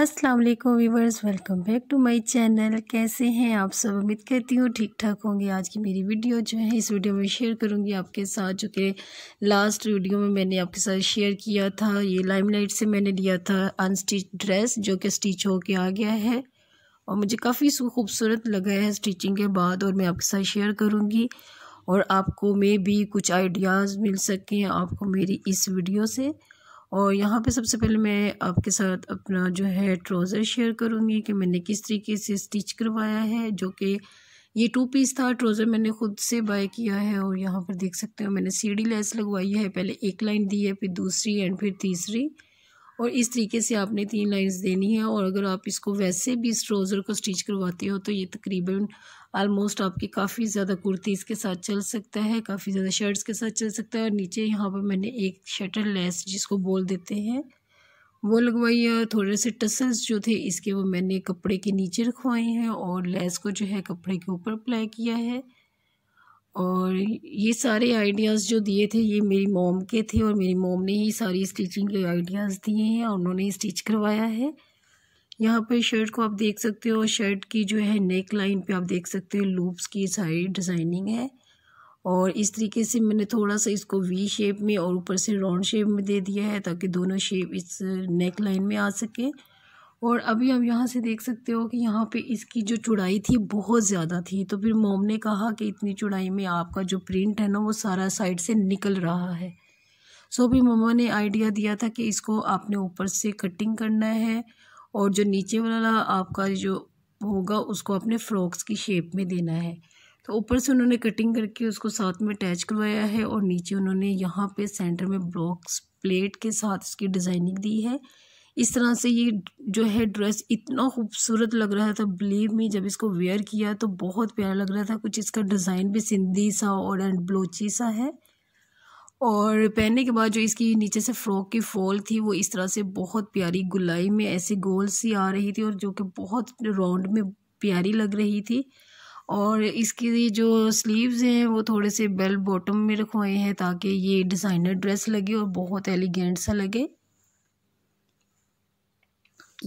अस्सलाम वालेकुम viewers welcome back to my channel कैसे हैं आप सब उम्मीद करती हूँ ठीक ठाक होंगे आज की मेरी वीडियो जो है इस वीडियो में शेयर करूँगी आपके साथ जो कि लास्ट वीडियो में मैंने आपके साथ शेयर किया था ये लाइमलाइट से मैंने लिया था अनस्टिच ड्रेस जो कि स्टिच होके आ गया है और मुझे काफ़ी खूबसूरत लगा है स्टिचिंग के बाद और मैं आपके साथ शेयर करूँगी और आपको मे भी कुछ आइडियाज़ मिल सकें आपको मेरी इस वीडियो से और यहाँ पे सबसे पहले मैं आपके साथ अपना जो है ट्राउज़र शेयर करूँगी कि मैंने किस तरीके से स्टिच करवाया है जो कि ये टू पीस था ट्राउज़र मैंने खुद से बाय किया है और यहाँ पर देख सकते हो मैंने सीढ़ी लेस लगवाई है पहले एक लाइन दी है फिर दूसरी एंड फिर तीसरी और इस तरीके से आपने तीन लाइंस देनी है और अगर आप इसको वैसे भी इस ट्रोज़र को स्टिच करवाते हो तो ये तकरीबन आलमोस्ट आपकी काफ़ी ज़्यादा कुर्ती इसके साथ चल सकता है काफ़ी ज़्यादा शर्ट्स के साथ चल सकता है और नीचे यहाँ पर मैंने एक शटर लेस जिसको बोल देते हैं वो लगवाई है थोड़े से टसल्स जो थे इसके वो मैंने कपड़े के नीचे रखवाए हैं और लेस को जो है कपड़े के ऊपर अप्लाई किया है और ये सारे आइडियाज़ जो दिए थे ये मेरी मोम के थे और मेरी मोम ने ही सारी स्टिचिंग के आइडियाज़ दिए हैं और उन्होंने स्टिच करवाया है यहाँ पर शर्ट को आप देख सकते हो शर्ट की जो है नेक लाइन पे आप देख सकते हो लूप्स की सारी डिज़ाइनिंग है और इस तरीके से मैंने थोड़ा सा इसको वी शेप में और ऊपर से राउंड शेप में दे दिया है ताकि दोनों शेप इस नेक लाइन में आ सके और अभी हम यहाँ से देख सकते हो कि यहाँ पे इसकी जो चुड़ाई थी बहुत ज़्यादा थी तो फिर मोम ने कहा कि इतनी चुड़ाई में आपका जो प्रिंट है ना वो सारा साइड से निकल रहा है सो भी ममा ने आइडिया दिया था कि इसको आपने ऊपर से कटिंग करना है और जो नीचे वाला आपका जो होगा उसको अपने फ्रॉक्स की शेप में देना है तो ऊपर से उन्होंने कटिंग करके उसको साथ में अटैच करवाया है और नीचे उन्होंने यहाँ पे सेंटर में ब्लॉक्स प्लेट के साथ इसकी डिज़ाइनिंग दी है इस तरह से ये जो है ड्रेस इतना खूबसूरत लग रहा था बिलीव में जब इसको वेयर किया तो बहुत प्यारा लग रहा था कुछ इसका डिज़ाइन भी सिंधी सा और एंड ब्लोची सा है और पहनने के बाद जो इसकी नीचे से फ्रॉक की फॉल थी वो इस तरह से बहुत प्यारी गुलाई में ऐसी गोल सी आ रही थी और जो कि बहुत राउंड में प्यारी लग रही थी और इसके जो स्लीव्स हैं वो थोड़े से बेल बॉटम में रखवाए हैं ताकि ये डिज़ाइनर ड्रेस लगे और बहुत एलिगेंट सा लगे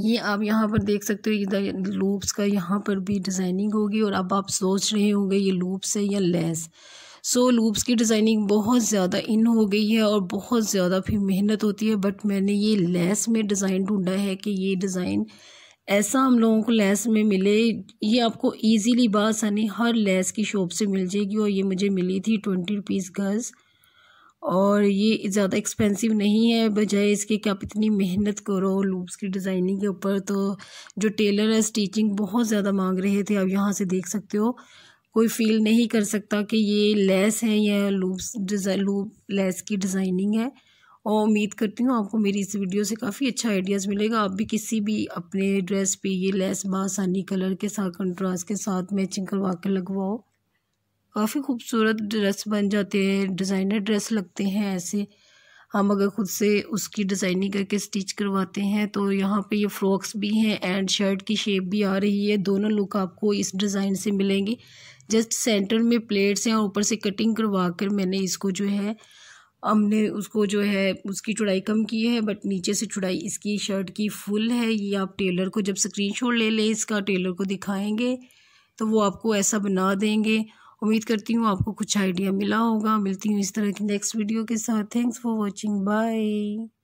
ये आप यहाँ पर देख सकते हो इधर लूप्स का यहाँ पर भी डिज़ाइनिंग होगी और अब आप सोच रहे होंगे ये लूप्स है या लेस सो so, लूप्स की डिज़ाइनिंग बहुत ज़्यादा इन हो गई है और बहुत ज़्यादा फिर मेहनत होती है बट मैंने ये लेस में डिज़ाइन ढूंढा है कि ये डिज़ाइन ऐसा हम लोगों को लेस में मिले ये आपको ईजीली बासानी हर लेस की शॉप से मिल जाएगी और ये मुझे मिली थी ट्वेंटी रुपीज़ गज़ और ये ज़्यादा एक्सपेंसिव नहीं है बजाय इसके कि आप इतनी मेहनत करो लूप्स की डिज़ाइनिंग के ऊपर तो जो टेलर है स्टिचिंग बहुत ज़्यादा मांग रहे थे आप यहाँ से देख सकते हो कोई फील नहीं कर सकता कि ये लेस है या लूप्स डिज़ाइन लूप लेस की डिज़ाइनिंग है और उम्मीद करती हूँ आपको मेरी इस वीडियो से काफ़ी अच्छा आइडियाज़ मिलेगा आप भी किसी भी अपने ड्रेस पे ये लेस बासानी कलर के साथ कंट्रास्ट के साथ मैचिंग करवा कर लगवाओ काफ़ी खूबसूरत ड्रेस बन जाते हैं डिज़ाइनर ड्रेस लगते हैं ऐसे हम अगर ख़ुद से उसकी डिज़ाइनिंग करके स्टिच करवाते हैं तो यहाँ पे ये फ्रॉक्स भी हैं एंड शर्ट की शेप भी आ रही है दोनों लुक आपको इस डिज़ाइन से मिलेंगे जस्ट सेंटर में प्लेट्स हैं और ऊपर से कटिंग करवा कर मैंने इसको जो है हमने उसको जो है उसकी चुड़ाई कम की है बट नीचे से चुड़ाई इसकी शर्ट की फुल है ये आप टेलर को जब शॉट ले लें इसका टेलर को दिखाएंगे तो वो आपको ऐसा बना देंगे उम्मीद करती हूँ आपको कुछ आइडिया मिला होगा मिलती हूँ इस तरह की नेक्स्ट वीडियो के साथ थैंक्स फॉर वॉचिंग बाय